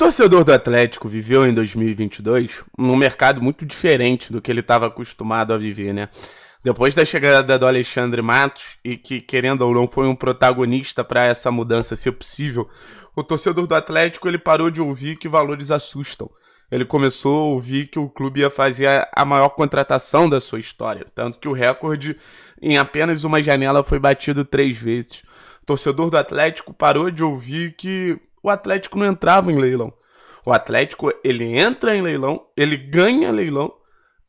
torcedor do Atlético viveu em 2022 num mercado muito diferente do que ele estava acostumado a viver, né? Depois da chegada do Alexandre Matos, e que, querendo ou não, foi um protagonista para essa mudança ser possível, o torcedor do Atlético ele parou de ouvir que valores assustam. Ele começou a ouvir que o clube ia fazer a maior contratação da sua história, tanto que o recorde em apenas uma janela foi batido três vezes. O torcedor do Atlético parou de ouvir que o Atlético não entrava em leilão. O Atlético, ele entra em leilão, ele ganha leilão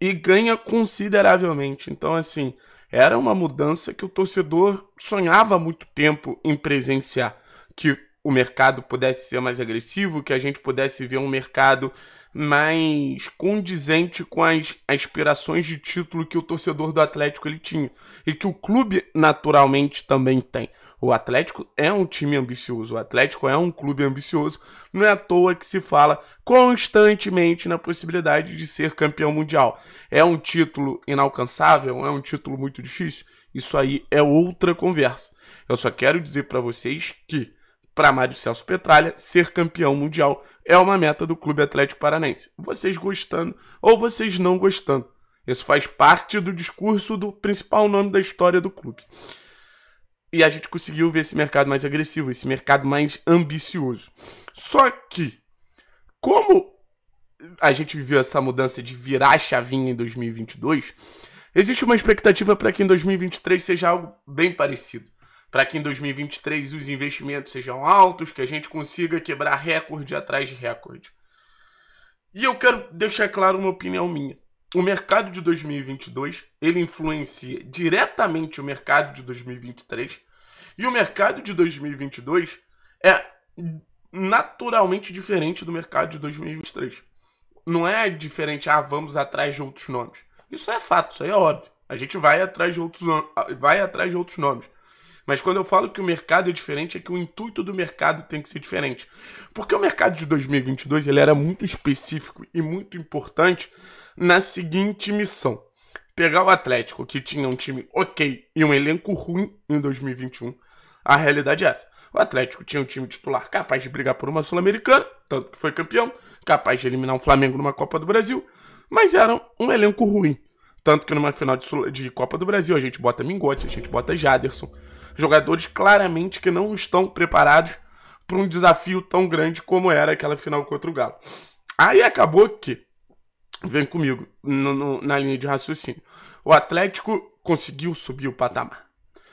e ganha consideravelmente. Então, assim, era uma mudança que o torcedor sonhava há muito tempo em presenciar. Que o mercado pudesse ser mais agressivo, que a gente pudesse ver um mercado mais condizente com as aspirações de título que o torcedor do Atlético ele tinha e que o clube naturalmente também tem. O Atlético é um time ambicioso, o Atlético é um clube ambicioso. Não é à toa que se fala constantemente na possibilidade de ser campeão mundial. É um título inalcançável? É um título muito difícil? Isso aí é outra conversa. Eu só quero dizer para vocês que, para Mário Celso Petralha, ser campeão mundial é uma meta do Clube Atlético Paranense. Vocês gostando ou vocês não gostando. Isso faz parte do discurso do principal nome da história do clube e a gente conseguiu ver esse mercado mais agressivo, esse mercado mais ambicioso. Só que, como a gente viveu essa mudança de virar a chavinha em 2022, existe uma expectativa para que em 2023 seja algo bem parecido. Para que em 2023 os investimentos sejam altos, que a gente consiga quebrar recorde atrás de recorde. E eu quero deixar claro uma opinião minha o mercado de 2022 ele influencia diretamente o mercado de 2023 e o mercado de 2022 é naturalmente diferente do mercado de 2023. Não é diferente, ah, vamos atrás de outros nomes. Isso é fato, isso aí é óbvio. A gente vai atrás de outros, vai atrás de outros nomes. Mas quando eu falo que o mercado é diferente, é que o intuito do mercado tem que ser diferente. Porque o mercado de 2022 ele era muito específico e muito importante na seguinte missão: pegar o Atlético, que tinha um time ok e um elenco ruim em 2021. A realidade é essa. O Atlético tinha um time titular capaz de brigar por uma Sul-Americana, tanto que foi campeão, capaz de eliminar o um Flamengo numa Copa do Brasil, mas era um elenco ruim. Tanto que numa final de, Sul de Copa do Brasil a gente bota Mingote, a gente bota Jaderson. Jogadores claramente que não estão preparados para um desafio tão grande como era aquela final contra o Galo. Aí acabou que Vem comigo no, no, na linha de raciocínio. O Atlético conseguiu subir o patamar.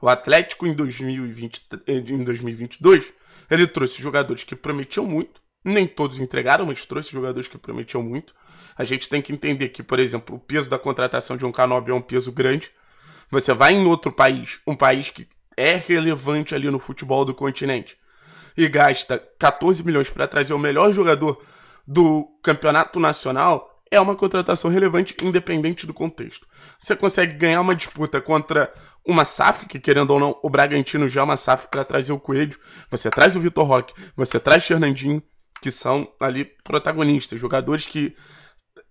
O Atlético em, 2020, em 2022 ele trouxe jogadores que prometiam muito, nem todos entregaram, mas trouxe jogadores que prometiam muito. A gente tem que entender que, por exemplo, o peso da contratação de um Canobi é um peso grande. Você vai em outro país, um país que é relevante ali no futebol do continente, e gasta 14 milhões para trazer o melhor jogador do campeonato nacional, é uma contratação relevante, independente do contexto. Você consegue ganhar uma disputa contra uma SAF, que querendo ou não, o Bragantino já é uma SAF para trazer o Coelho, você traz o Vitor Roque, você traz Fernandinho, que são ali protagonistas, jogadores que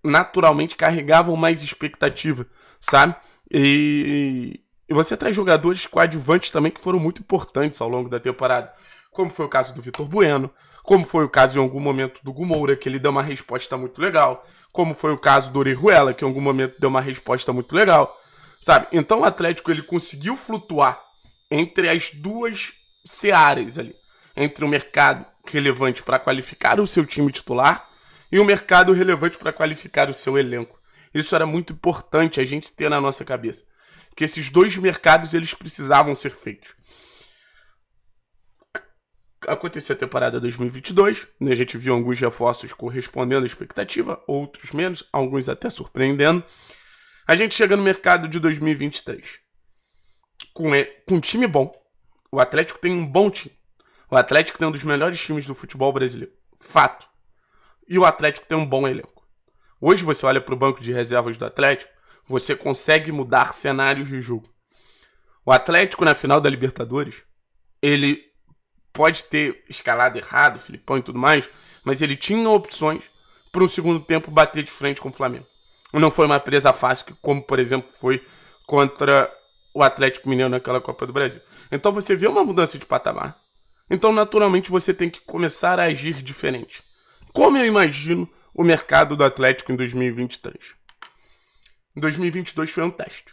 naturalmente carregavam mais expectativa, sabe? E, e você traz jogadores coadjuvantes também que foram muito importantes ao longo da temporada, como foi o caso do Vitor Bueno, como foi o caso em algum momento do Gumoura, que ele deu uma resposta muito legal, como foi o caso do Orihuela, que em algum momento deu uma resposta muito legal, sabe? Então o Atlético ele conseguiu flutuar entre as duas searas ali, entre o mercado relevante para qualificar o seu time titular e o mercado relevante para qualificar o seu elenco. Isso era muito importante a gente ter na nossa cabeça, que esses dois mercados eles precisavam ser feitos aconteceu a temporada 2022, né? a gente viu alguns reforços correspondendo à expectativa, outros menos, alguns até surpreendendo. A gente chega no mercado de 2023 com, com um time bom. O Atlético tem um bom time. O Atlético tem um dos melhores times do futebol brasileiro. Fato. E o Atlético tem um bom elenco. Hoje você olha para o banco de reservas do Atlético, você consegue mudar cenários de jogo. O Atlético na final da Libertadores, ele pode ter escalado errado, Filipão e tudo mais, mas ele tinha opções para o segundo tempo bater de frente com o Flamengo. Não foi uma presa fácil, como por exemplo foi contra o Atlético Mineiro naquela Copa do Brasil. Então você vê uma mudança de patamar. Então naturalmente você tem que começar a agir diferente. Como eu imagino o mercado do Atlético em 2023? Em 2022 foi um teste.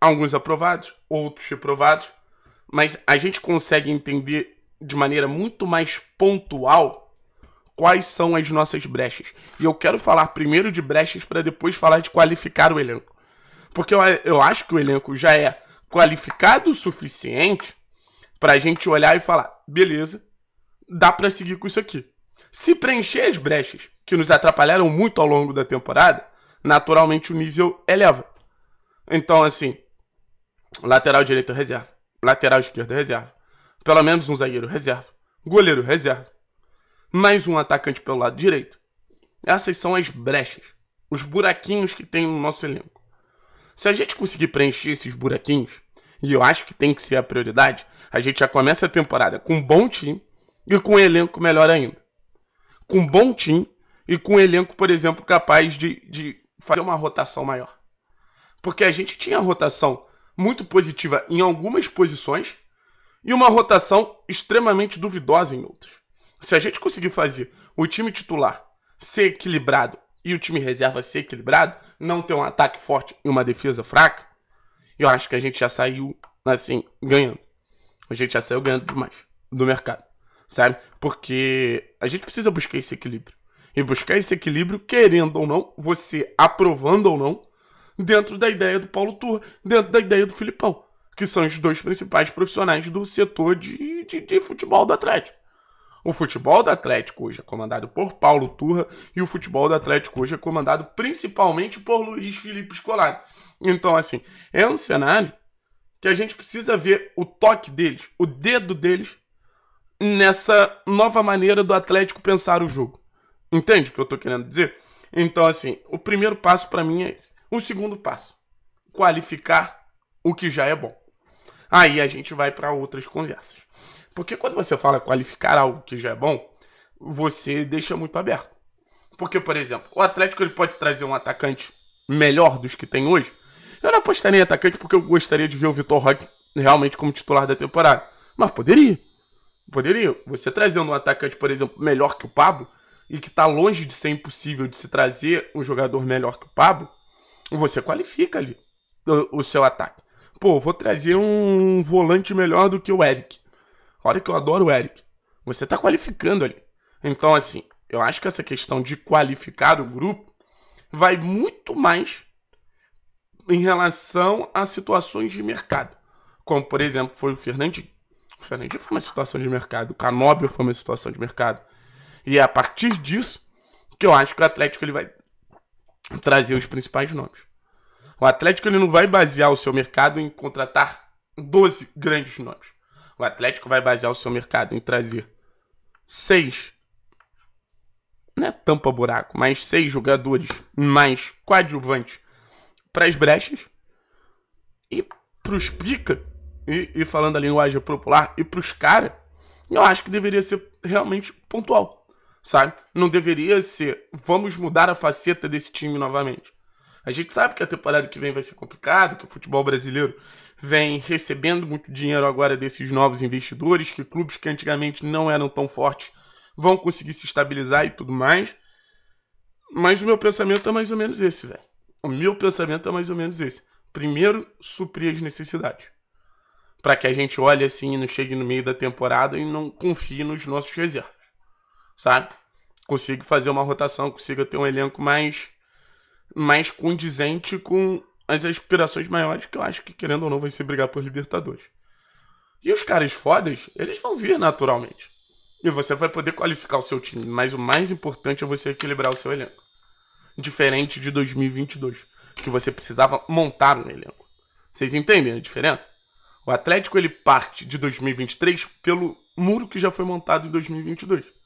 Alguns aprovados, outros reprovados, mas a gente consegue entender de maneira muito mais pontual quais são as nossas brechas. E eu quero falar primeiro de brechas para depois falar de qualificar o elenco. Porque eu, eu acho que o elenco já é qualificado o suficiente para a gente olhar e falar: beleza, dá para seguir com isso aqui. Se preencher as brechas que nos atrapalharam muito ao longo da temporada, naturalmente o nível eleva. Então, assim, lateral direito reserva, lateral esquerdo reserva, pelo menos um zagueiro reserva. Goleiro reserva. Mais um atacante pelo lado direito. Essas são as brechas, os buraquinhos que tem no nosso elenco. Se a gente conseguir preencher esses buraquinhos, e eu acho que tem que ser a prioridade, a gente já começa a temporada com um bom time e com um elenco melhor ainda. Com um bom time e com um elenco, por exemplo, capaz de, de fazer uma rotação maior. Porque a gente tinha rotação muito positiva em algumas posições, e uma rotação extremamente duvidosa em outras. Se a gente conseguir fazer o time titular ser equilibrado e o time reserva ser equilibrado, não ter um ataque forte e uma defesa fraca, eu acho que a gente já saiu assim, ganhando. A gente já saiu ganhando demais do mercado, sabe? Porque a gente precisa buscar esse equilíbrio. E buscar esse equilíbrio, querendo ou não, você aprovando ou não, dentro da ideia do Paulo Turra, dentro da ideia do Filipão que são os dois principais profissionais do setor de, de, de futebol do Atlético. O futebol do Atlético hoje é comandado por Paulo Turra e o futebol do Atlético hoje é comandado principalmente por Luiz Felipe Scolari. Então, assim, é um cenário que a gente precisa ver o toque deles, o dedo deles, nessa nova maneira do Atlético pensar o jogo. Entende o que eu estou querendo dizer? Então, assim, o primeiro passo para mim é esse. O segundo passo, qualificar o que já é bom aí a gente vai para outras conversas. Porque quando você fala qualificar algo que já é bom, você deixa muito aberto. Porque, por exemplo, o Atlético ele pode trazer um atacante melhor dos que tem hoje. Eu não apostaria em atacante porque eu gostaria de ver o Vitor Roque realmente como titular da temporada. Mas poderia. Poderia. Você trazendo um atacante, por exemplo, melhor que o Pablo, e que está longe de ser impossível de se trazer um jogador melhor que o Pablo, você qualifica ali o, o seu ataque pô, vou é. trazer um volante melhor do que o Eric. Olha que eu adoro o Eric. Você tá qualificando ali. Então, assim, eu acho que essa questão de qualificar o grupo vai muito mais em relação a situações de mercado. Como, por exemplo, foi o Fernandinho. O Fernandinho foi uma situação de mercado. O Canóbio foi uma situação de mercado. E é a partir disso que eu acho que o Atlético ele vai trazer os principais nomes. O Atlético ele não vai basear o seu mercado em contratar 12 grandes nomes. O Atlético vai basear o seu mercado em trazer seis, não é tampa buraco, mas seis jogadores mais coadjuvantes para as brechas e para os pica, e, e, falando a linguagem popular, e para os caras, eu acho que deveria ser realmente pontual, sabe? Não deveria ser, vamos mudar a faceta desse time novamente. A gente sabe que a temporada que vem vai ser complicada, que o futebol brasileiro vem recebendo muito dinheiro agora desses novos investidores, que clubes que antigamente não eram tão fortes vão conseguir se estabilizar e tudo mais. Mas o meu pensamento é mais ou menos esse, velho. O meu pensamento é mais ou menos esse. Primeiro, suprir as necessidades. Para que a gente olhe assim e não chegue no meio da temporada e não confie nos nossos reservas. Sabe? Consiga fazer uma rotação, consiga ter um elenco mais mais condizente com as aspirações maiores que eu acho que, querendo ou não, vai se brigar por Libertadores. E os caras fodas, eles vão vir naturalmente. E você vai poder qualificar o seu time, mas o mais importante é você equilibrar o seu elenco. Diferente de 2022, que você precisava montar um elenco. Vocês entendem a diferença? O Atlético ele parte de 2023 pelo muro que já foi montado em 2022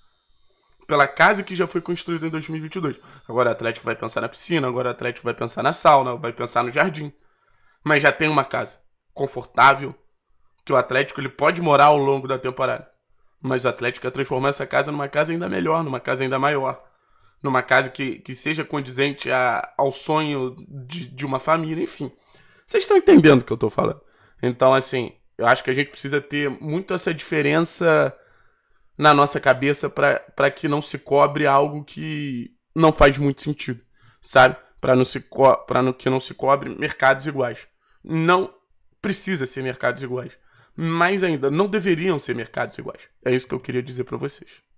pela casa que já foi construída em 2022. Agora o Atlético vai pensar na piscina, agora o Atlético vai pensar na sauna, vai pensar no jardim. Mas já tem uma casa confortável que o Atlético ele pode morar ao longo da temporada. Mas o Atlético quer transformar essa casa numa casa ainda melhor, numa casa ainda maior, numa casa que, que seja condizente a, ao sonho de, de uma família, enfim. Vocês estão entendendo o que eu estou falando. Então, assim, eu acho que a gente precisa ter muito essa diferença na nossa cabeça para que não se cobre algo que não faz muito sentido, sabe? Para não se para no que não se cobre mercados iguais. Não precisa ser mercados iguais, mas ainda não deveriam ser mercados iguais. É isso que eu queria dizer para vocês.